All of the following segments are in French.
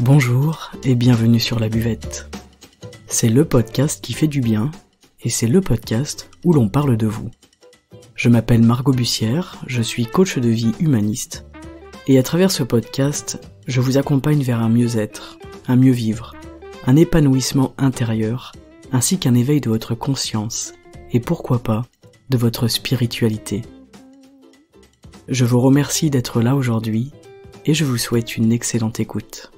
Bonjour et bienvenue sur La Buvette. C'est le podcast qui fait du bien et c'est le podcast où l'on parle de vous. Je m'appelle Margot Bussière, je suis coach de vie humaniste et à travers ce podcast, je vous accompagne vers un mieux-être, un mieux-vivre, un épanouissement intérieur ainsi qu'un éveil de votre conscience et pourquoi pas de votre spiritualité. Je vous remercie d'être là aujourd'hui et je vous souhaite une excellente écoute.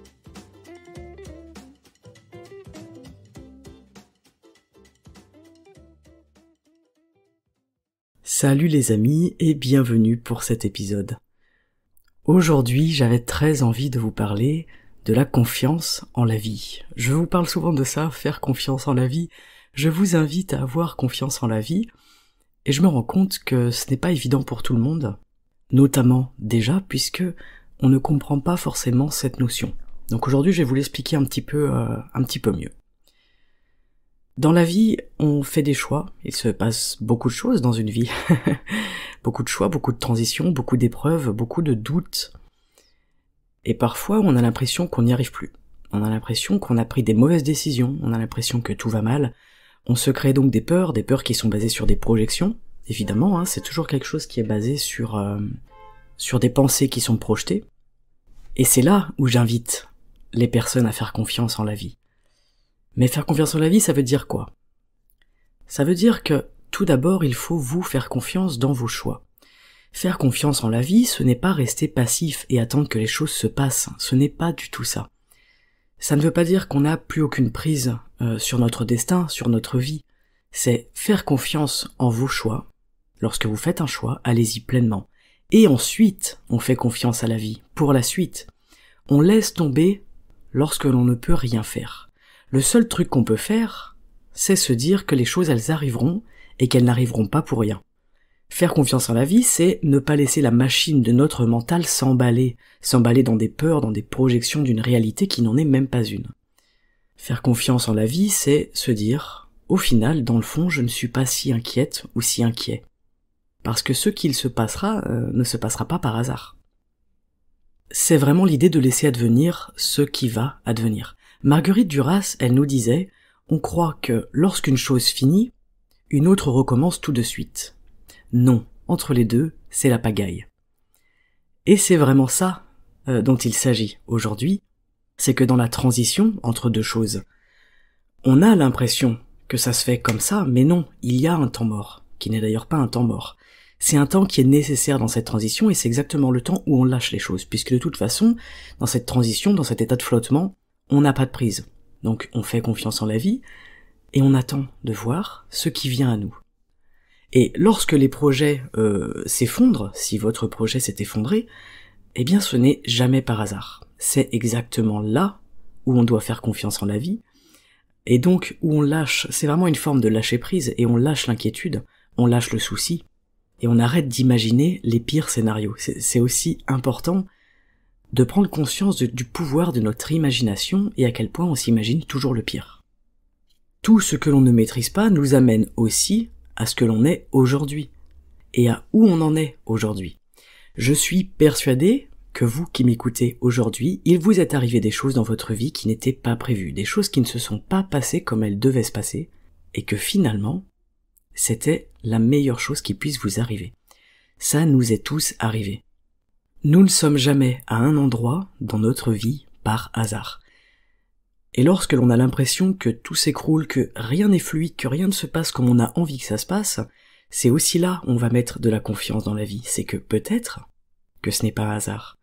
Salut les amis et bienvenue pour cet épisode. Aujourd'hui j'avais très envie de vous parler de la confiance en la vie. Je vous parle souvent de ça, faire confiance en la vie. Je vous invite à avoir confiance en la vie et je me rends compte que ce n'est pas évident pour tout le monde notamment déjà puisque on ne comprend pas forcément cette notion. Donc aujourd'hui, je vais vous l'expliquer un petit peu, euh, un petit peu mieux. Dans la vie, on fait des choix. Il se passe beaucoup de choses dans une vie. beaucoup de choix, beaucoup de transitions, beaucoup d'épreuves, beaucoup de doutes. Et parfois, on a l'impression qu'on n'y arrive plus. On a l'impression qu'on a pris des mauvaises décisions. On a l'impression que tout va mal. On se crée donc des peurs, des peurs qui sont basées sur des projections, évidemment, hein, c'est toujours quelque chose qui est basé sur, euh, sur des pensées qui sont projetées. Et c'est là où j'invite les personnes à faire confiance en la vie. Mais faire confiance en la vie, ça veut dire quoi Ça veut dire que tout d'abord, il faut vous faire confiance dans vos choix. Faire confiance en la vie, ce n'est pas rester passif et attendre que les choses se passent, ce n'est pas du tout ça. Ça ne veut pas dire qu'on n'a plus aucune prise euh, sur notre destin, sur notre vie. C'est faire confiance en vos choix, Lorsque vous faites un choix, allez-y pleinement. Et ensuite, on fait confiance à la vie, pour la suite. On laisse tomber lorsque l'on ne peut rien faire. Le seul truc qu'on peut faire, c'est se dire que les choses elles arriveront et qu'elles n'arriveront pas pour rien. Faire confiance en la vie, c'est ne pas laisser la machine de notre mental s'emballer, s'emballer dans des peurs, dans des projections d'une réalité qui n'en est même pas une. Faire confiance en la vie, c'est se dire, au final, dans le fond, je ne suis pas si inquiète ou si inquiet parce que ce qu'il se passera euh, ne se passera pas par hasard. C'est vraiment l'idée de laisser advenir ce qui va advenir. Marguerite Duras, elle nous disait, on croit que lorsqu'une chose finit, une autre recommence tout de suite. Non, entre les deux, c'est la pagaille. Et c'est vraiment ça euh, dont il s'agit aujourd'hui, c'est que dans la transition entre deux choses, on a l'impression que ça se fait comme ça, mais non, il y a un temps mort, qui n'est d'ailleurs pas un temps mort. C'est un temps qui est nécessaire dans cette transition et c'est exactement le temps où on lâche les choses, puisque de toute façon, dans cette transition, dans cet état de flottement, on n'a pas de prise. Donc on fait confiance en la vie et on attend de voir ce qui vient à nous. Et lorsque les projets euh, s'effondrent, si votre projet s'est effondré, eh bien ce n'est jamais par hasard. C'est exactement là où on doit faire confiance en la vie, et donc où on lâche, c'est vraiment une forme de lâcher prise, et on lâche l'inquiétude, on lâche le souci, et on arrête d'imaginer les pires scénarios. C'est aussi important de prendre conscience du pouvoir de notre imagination et à quel point on s'imagine toujours le pire. Tout ce que l'on ne maîtrise pas nous amène aussi à ce que l'on est aujourd'hui et à où on en est aujourd'hui. Je suis persuadé que vous qui m'écoutez aujourd'hui, il vous est arrivé des choses dans votre vie qui n'étaient pas prévues, des choses qui ne se sont pas passées comme elles devaient se passer, et que finalement, c'était la meilleure chose qui puisse vous arriver. Ça nous est tous arrivé. Nous ne sommes jamais à un endroit dans notre vie par hasard. Et lorsque l'on a l'impression que tout s'écroule, que rien n'est fluide, que rien ne se passe comme on a envie que ça se passe, c'est aussi là où on va mettre de la confiance dans la vie. C'est que peut-être que ce n'est pas un hasard.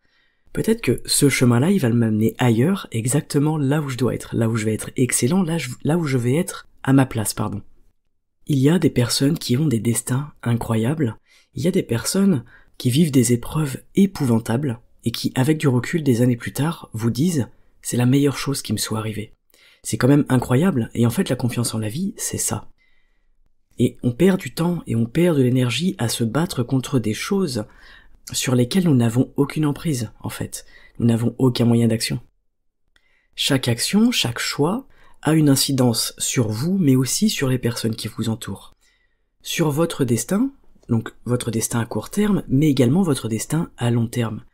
Peut-être que ce chemin-là, il va m'amener ailleurs, exactement là où je dois être, là où je vais être excellent, là où je vais être à ma place, pardon. Il y a des personnes qui ont des destins incroyables, il y a des personnes qui vivent des épreuves épouvantables et qui, avec du recul des années plus tard, vous disent c'est la meilleure chose qui me soit arrivée. C'est quand même incroyable, et en fait la confiance en la vie, c'est ça. Et on perd du temps et on perd de l'énergie à se battre contre des choses sur lesquelles nous n'avons aucune emprise, en fait. Nous n'avons aucun moyen d'action. Chaque action, chaque choix, a une incidence sur vous, mais aussi sur les personnes qui vous entourent. Sur votre destin, donc votre destin à court terme, mais également votre destin à long terme.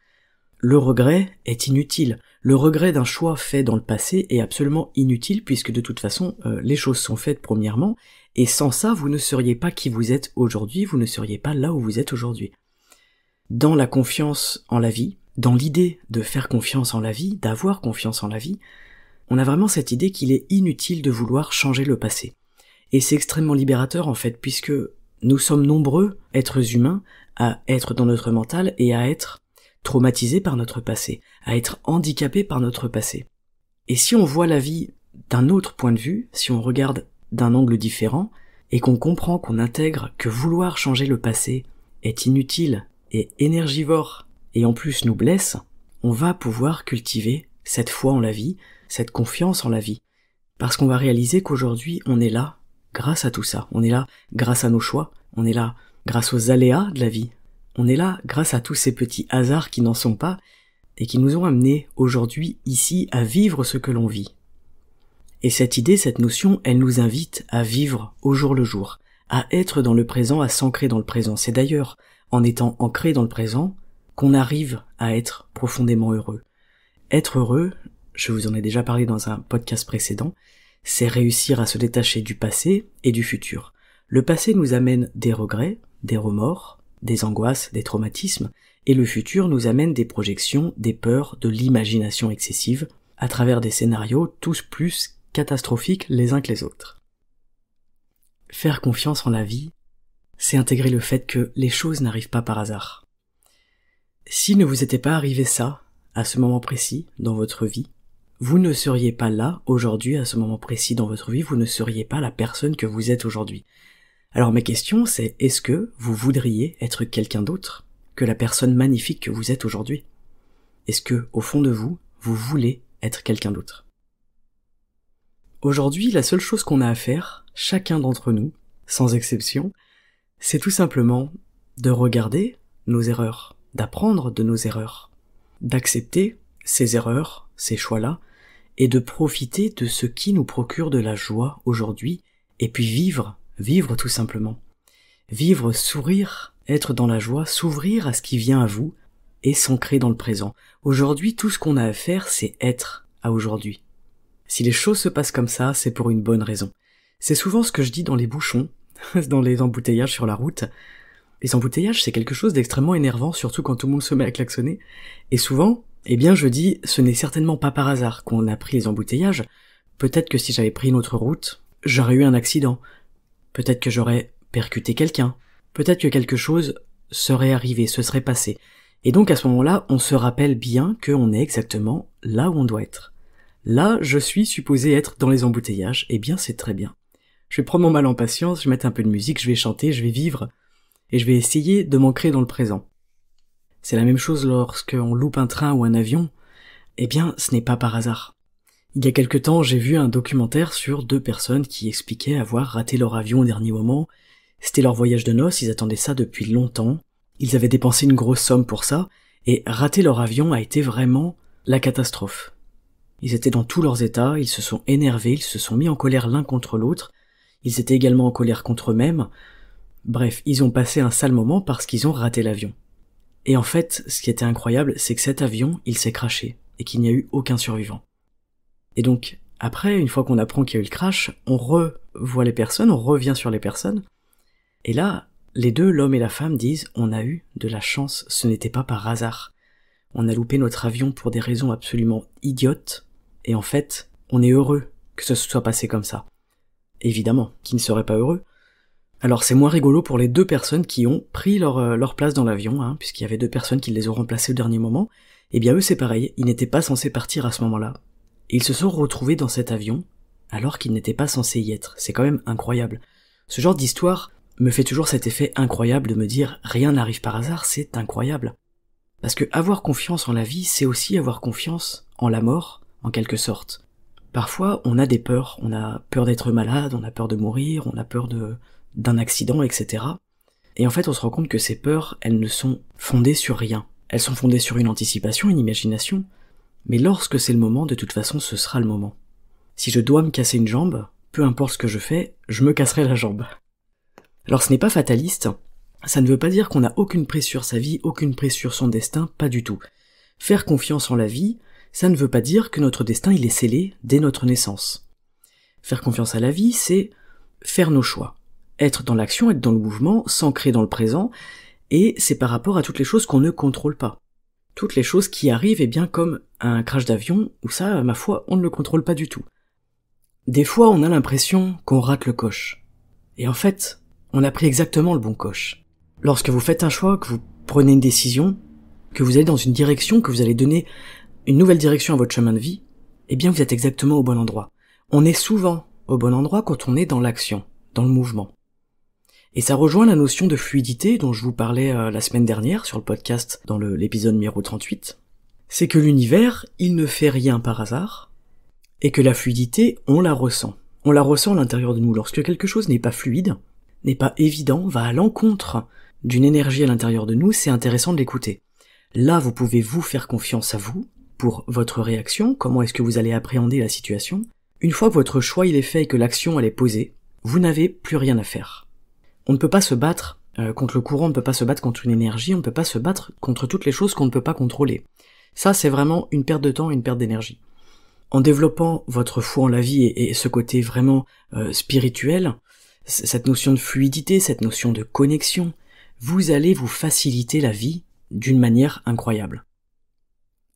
Le regret est inutile. Le regret d'un choix fait dans le passé est absolument inutile puisque de toute façon euh, les choses sont faites premièrement et sans ça vous ne seriez pas qui vous êtes aujourd'hui, vous ne seriez pas là où vous êtes aujourd'hui. Dans la confiance en la vie, dans l'idée de faire confiance en la vie, d'avoir confiance en la vie, on a vraiment cette idée qu'il est inutile de vouloir changer le passé. Et c'est extrêmement libérateur en fait, puisque nous sommes nombreux, êtres humains, à être dans notre mental et à être traumatisés par notre passé, à être handicapés par notre passé. Et si on voit la vie d'un autre point de vue, si on regarde d'un angle différent, et qu'on comprend, qu'on intègre que vouloir changer le passé est inutile et énergivore, et en plus nous blesse, on va pouvoir cultiver cette foi en la vie, cette confiance en la vie. Parce qu'on va réaliser qu'aujourd'hui, on est là grâce à tout ça. On est là grâce à nos choix. On est là grâce aux aléas de la vie. On est là grâce à tous ces petits hasards qui n'en sont pas et qui nous ont amenés aujourd'hui ici à vivre ce que l'on vit. Et cette idée, cette notion, elle nous invite à vivre au jour le jour, à être dans le présent, à s'ancrer dans le présent. C'est d'ailleurs en étant ancré dans le présent qu'on arrive à être profondément heureux, être heureux, je vous en ai déjà parlé dans un podcast précédent, c'est réussir à se détacher du passé et du futur. Le passé nous amène des regrets, des remords, des angoisses, des traumatismes, et le futur nous amène des projections, des peurs, de l'imagination excessive, à travers des scénarios tous plus catastrophiques les uns que les autres. Faire confiance en la vie, c'est intégrer le fait que les choses n'arrivent pas par hasard. Si ne vous était pas arrivé ça, à ce moment précis dans votre vie, vous ne seriez pas là aujourd'hui, à ce moment précis dans votre vie, vous ne seriez pas la personne que vous êtes aujourd'hui. Alors ma question c'est est-ce que vous voudriez être quelqu'un d'autre que la personne magnifique que vous êtes aujourd'hui Est-ce que, au fond de vous, vous voulez être quelqu'un d'autre Aujourd'hui, la seule chose qu'on a à faire, chacun d'entre nous, sans exception, c'est tout simplement de regarder nos erreurs, d'apprendre de nos erreurs, d'accepter ces erreurs, ces choix-là, et de profiter de ce qui nous procure de la joie aujourd'hui, et puis vivre, vivre tout simplement. Vivre, sourire, être dans la joie, s'ouvrir à ce qui vient à vous, et s'ancrer dans le présent. Aujourd'hui, tout ce qu'on a à faire, c'est être à aujourd'hui. Si les choses se passent comme ça, c'est pour une bonne raison. C'est souvent ce que je dis dans les bouchons, dans les embouteillages sur la route, les embouteillages, c'est quelque chose d'extrêmement énervant, surtout quand tout le monde se met à klaxonner. Et souvent, eh bien, je dis, ce n'est certainement pas par hasard qu'on a pris les embouteillages. Peut-être que si j'avais pris une autre route, j'aurais eu un accident. Peut-être que j'aurais percuté quelqu'un. Peut-être que quelque chose serait arrivé, se serait passé. Et donc à ce moment-là, on se rappelle bien qu'on est exactement là où on doit être. Là, je suis supposé être dans les embouteillages, eh bien c'est très bien. Je vais prendre mon mal en patience, je vais mettre un peu de musique, je vais chanter, je vais vivre et je vais essayer de m'ancrer dans le présent. C'est la même chose lorsqu'on loupe un train ou un avion, eh bien ce n'est pas par hasard. Il y a quelque temps j'ai vu un documentaire sur deux personnes qui expliquaient avoir raté leur avion au dernier moment, c'était leur voyage de noces, ils attendaient ça depuis longtemps, ils avaient dépensé une grosse somme pour ça, et rater leur avion a été vraiment la catastrophe. Ils étaient dans tous leurs états, ils se sont énervés, ils se sont mis en colère l'un contre l'autre, ils étaient également en colère contre eux-mêmes, Bref, ils ont passé un sale moment parce qu'ils ont raté l'avion. Et en fait, ce qui était incroyable, c'est que cet avion, il s'est crashé, et qu'il n'y a eu aucun survivant. Et donc, après, une fois qu'on apprend qu'il y a eu le crash, on revoit les personnes, on revient sur les personnes, et là, les deux, l'homme et la femme, disent on a eu de la chance, ce n'était pas par hasard. On a loupé notre avion pour des raisons absolument idiotes, et en fait, on est heureux que ce soit passé comme ça. Évidemment, qui ne serait pas heureux alors c'est moins rigolo pour les deux personnes qui ont pris leur, euh, place dans l'avion, hein, puisqu'il y avait deux personnes qui les ont remplacées au dernier moment, et eh bien eux c'est pareil, ils n'étaient pas censés partir à ce moment-là. Ils se sont retrouvés dans cet avion, alors qu'ils n'étaient pas censés y être, c'est quand même incroyable. Ce genre d'histoire me fait toujours cet effet incroyable de me dire rien n'arrive par hasard, c'est incroyable. Parce que avoir confiance en la vie, c'est aussi avoir confiance en la mort, en quelque sorte. Parfois, on a des peurs, on a peur d'être malade, on a peur de mourir, on a peur de, d'un accident, etc. Et en fait, on se rend compte que ces peurs, elles ne sont fondées sur rien. Elles sont fondées sur une anticipation, une imagination, mais lorsque c'est le moment, de toute façon, ce sera le moment. Si je dois me casser une jambe, peu importe ce que je fais, je me casserai la jambe. Alors ce n'est pas fataliste, ça ne veut pas dire qu'on n'a aucune prise sur sa vie, aucune prise sur son destin, pas du tout. Faire confiance en la vie, ça ne veut pas dire que notre destin il est scellé dès notre naissance. Faire confiance à la vie, c'est faire nos choix être dans l'action, être dans le mouvement, s'ancrer dans le présent, et c'est par rapport à toutes les choses qu'on ne contrôle pas. Toutes les choses qui arrivent, et eh bien comme un crash d'avion, où ça, ma foi, on ne le contrôle pas du tout. Des fois, on a l'impression qu'on rate le coche. Et en fait, on a pris exactement le bon coche. Lorsque vous faites un choix, que vous prenez une décision, que vous allez dans une direction, que vous allez donner une nouvelle direction à votre chemin de vie, eh bien vous êtes exactement au bon endroit. On est souvent au bon endroit quand on est dans l'action, dans le mouvement. Et ça rejoint la notion de fluidité dont je vous parlais euh, la semaine dernière sur le podcast dans l'épisode numéro 38. C'est que l'univers, il ne fait rien par hasard, et que la fluidité, on la ressent. On la ressent à l'intérieur de nous. Lorsque quelque chose n'est pas fluide, n'est pas évident, va à l'encontre d'une énergie à l'intérieur de nous, c'est intéressant de l'écouter. Là, vous pouvez vous faire confiance à vous, pour votre réaction, comment est-ce que vous allez appréhender la situation. Une fois que votre choix il est fait et que l'action elle est posée, vous n'avez plus rien à faire on ne peut pas se battre euh, contre le courant, on ne peut pas se battre contre une énergie, on ne peut pas se battre contre toutes les choses qu'on ne peut pas contrôler. Ça, c'est vraiment une perte de temps, une perte d'énergie. En développant votre foi en la vie et, ce côté vraiment euh, spirituel, cette notion de fluidité, cette notion de connexion, vous allez vous faciliter la vie d'une manière incroyable.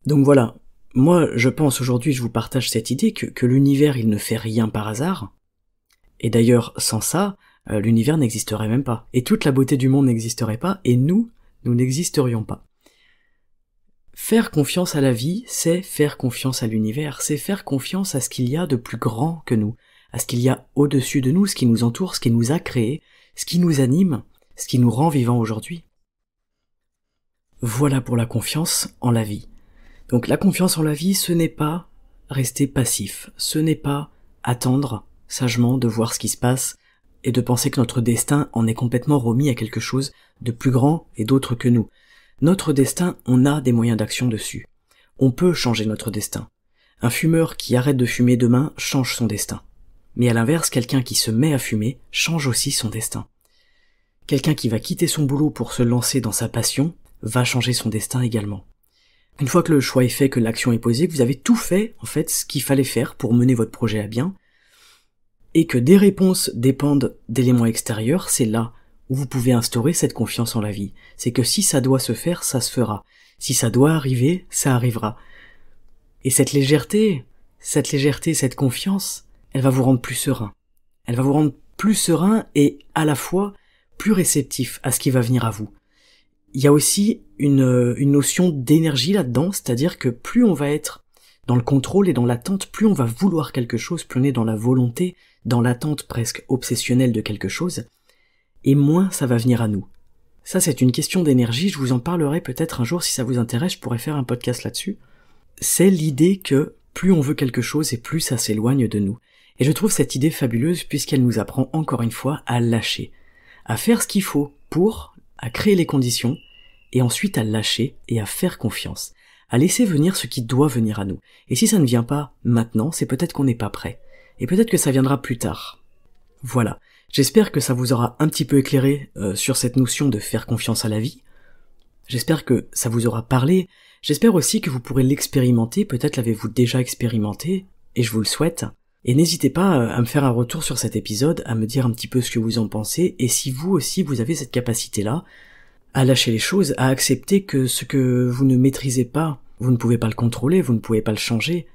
Donc voilà, moi je pense aujourd'hui, je vous partage cette idée que, que l'univers il ne fait rien par hasard, et d'ailleurs, sans ça, euh, l'univers n'existerait même pas. Et toute la beauté du monde n'existerait pas, et nous, nous n'existerions pas. Faire confiance à la vie, c'est faire confiance à l'univers, c'est faire confiance à ce qu'il y a de plus grand que nous, à ce qu'il y a au-dessus de nous, ce qui nous entoure, ce qui nous a créés, ce qui nous anime, ce qui nous rend vivants aujourd'hui. Voilà pour la confiance en la vie. Donc la confiance en la vie, ce n'est pas rester passif, ce n'est pas attendre sagement de voir ce qui se passe, et de penser que notre destin en est complètement remis à quelque chose de plus grand et d'autre que nous. Notre destin, on a des moyens d'action dessus. On peut changer notre destin. Un fumeur qui arrête de fumer demain change son destin. Mais à l'inverse, quelqu'un qui se met à fumer change aussi son destin. Quelqu'un qui va quitter son boulot pour se lancer dans sa passion va changer son destin également. Une fois que le choix est fait, que l'action est posée, vous avez tout fait, en fait, ce qu'il fallait faire pour mener votre projet à bien, et que des réponses dépendent d'éléments extérieurs, c'est là où vous pouvez instaurer cette confiance en la vie. C'est que si ça doit se faire, ça se fera. Si ça doit arriver, ça arrivera. Et cette légèreté, cette légèreté, cette confiance, elle va vous rendre plus serein. Elle va vous rendre plus serein et à la fois plus réceptif à ce qui va venir à vous. Il y a aussi une, notion d'énergie là-dedans, c'est-à-dire que plus on va être dans le contrôle et dans l'attente, plus on va vouloir quelque chose, plus on est dans la volonté, dans l'attente presque obsessionnelle de quelque chose, et moins ça va venir à nous. Ça c'est une question d'énergie, je vous en parlerai peut-être un jour si ça vous intéresse, je pourrais faire un podcast là-dessus. C'est l'idée que plus on veut quelque chose et plus ça s'éloigne de nous. Et je trouve cette idée fabuleuse puisqu'elle nous apprend encore une fois à lâcher, à faire ce qu'il faut pour, à créer les conditions, et ensuite à lâcher et à faire confiance, à laisser venir ce qui doit venir à nous. Et si ça ne vient pas maintenant, c'est peut-être qu'on n'est pas prêt et peut-être que ça viendra plus tard. Voilà, j'espère que ça vous aura un petit peu éclairé euh, sur cette notion de faire confiance à la vie. J'espère que ça vous aura parlé, j'espère aussi que vous pourrez l'expérimenter, peut-être l'avez-vous déjà expérimenté, et je vous le souhaite. Et n'hésitez pas euh, à me faire un retour sur cet épisode, à me dire un petit peu ce que vous en pensez, et si vous aussi vous avez cette capacité-là, à lâcher les choses, à accepter que ce que vous ne maîtrisez pas, vous ne pouvez pas le contrôler, vous ne pouvez pas le changer,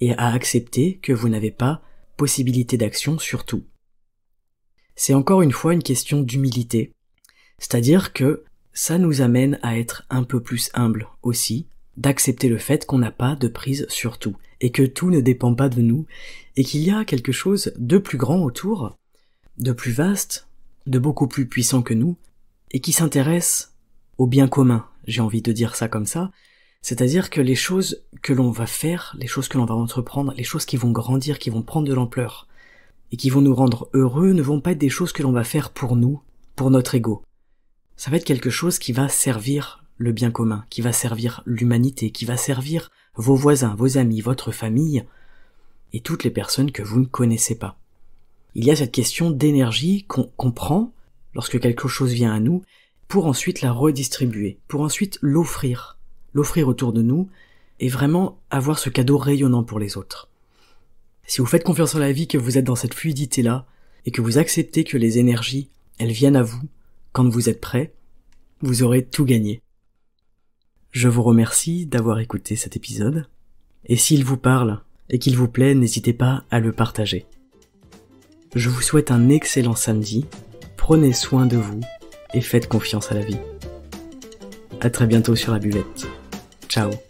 et à accepter que vous n'avez pas possibilité d'action sur tout. C'est encore une fois une question d'humilité, c'est-à-dire que ça nous amène à être un peu plus humble aussi, d'accepter le fait qu'on n'a pas de prise sur tout, et que tout ne dépend pas de nous, et qu'il y a quelque chose de plus grand autour, de plus vaste, de beaucoup plus puissant que nous, et qui s'intéresse au bien commun, j'ai envie de dire ça comme ça, c'est-à-dire que les choses que l'on va faire, les choses que l'on va entreprendre, les choses qui vont grandir, qui vont prendre de l'ampleur, et qui vont nous rendre heureux ne vont pas être des choses que l'on va faire pour nous, pour notre ego. Ça va être quelque chose qui va servir le bien commun, qui va servir l'humanité, qui va servir vos voisins, vos amis, votre famille, et toutes les personnes que vous ne connaissez pas. Il y a cette question d'énergie qu'on prend lorsque quelque chose vient à nous, pour ensuite la redistribuer, pour ensuite l'offrir l'offrir autour de nous et vraiment avoir ce cadeau rayonnant pour les autres. Si vous faites confiance en la vie, que vous êtes dans cette fluidité-là, et que vous acceptez que les énergies, elles viennent à vous, quand vous êtes prêt, vous aurez tout gagné. Je vous remercie d'avoir écouté cet épisode, et s'il vous parle et qu'il vous plaît, n'hésitez pas à le partager. Je vous souhaite un excellent samedi, prenez soin de vous et faites confiance à la vie. À très bientôt sur la buvette. Chao.